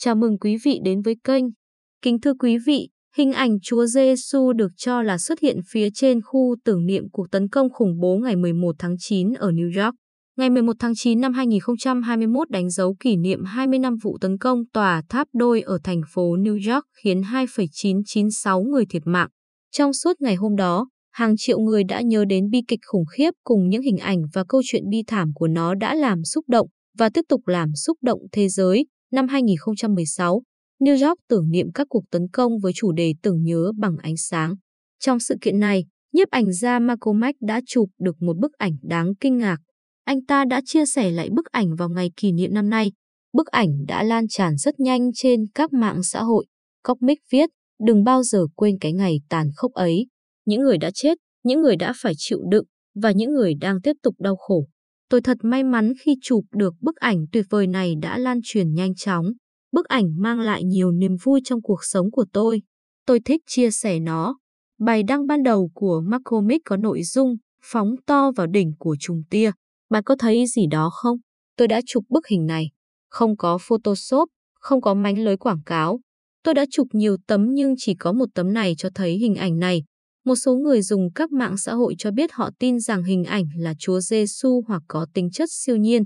Chào mừng quý vị đến với kênh. Kính thưa quý vị, hình ảnh Chúa Giêsu được cho là xuất hiện phía trên khu tưởng niệm cuộc tấn công khủng bố ngày 11 tháng 9 ở New York. Ngày 11 tháng 9 năm 2021 đánh dấu kỷ niệm 20 năm vụ tấn công tòa tháp đôi ở thành phố New York khiến 2,996 người thiệt mạng. Trong suốt ngày hôm đó, hàng triệu người đã nhớ đến bi kịch khủng khiếp cùng những hình ảnh và câu chuyện bi thảm của nó đã làm xúc động và tiếp tục làm xúc động thế giới, năm 2016, New York tưởng niệm các cuộc tấn công với chủ đề tưởng nhớ bằng ánh sáng. Trong sự kiện này, nhiếp ảnh gia Marco Mac đã chụp được một bức ảnh đáng kinh ngạc. Anh ta đã chia sẻ lại bức ảnh vào ngày kỷ niệm năm nay. Bức ảnh đã lan tràn rất nhanh trên các mạng xã hội. Cosmic viết, đừng bao giờ quên cái ngày tàn khốc ấy. Những người đã chết, những người đã phải chịu đựng và những người đang tiếp tục đau khổ. Tôi thật may mắn khi chụp được bức ảnh tuyệt vời này đã lan truyền nhanh chóng. Bức ảnh mang lại nhiều niềm vui trong cuộc sống của tôi. Tôi thích chia sẻ nó. Bài đăng ban đầu của McCormick có nội dung phóng to vào đỉnh của trùng tia. Bạn có thấy gì đó không? Tôi đã chụp bức hình này. Không có Photoshop, không có mánh lưới quảng cáo. Tôi đã chụp nhiều tấm nhưng chỉ có một tấm này cho thấy hình ảnh này một số người dùng các mạng xã hội cho biết họ tin rằng hình ảnh là Chúa Giêsu hoặc có tính chất siêu nhiên,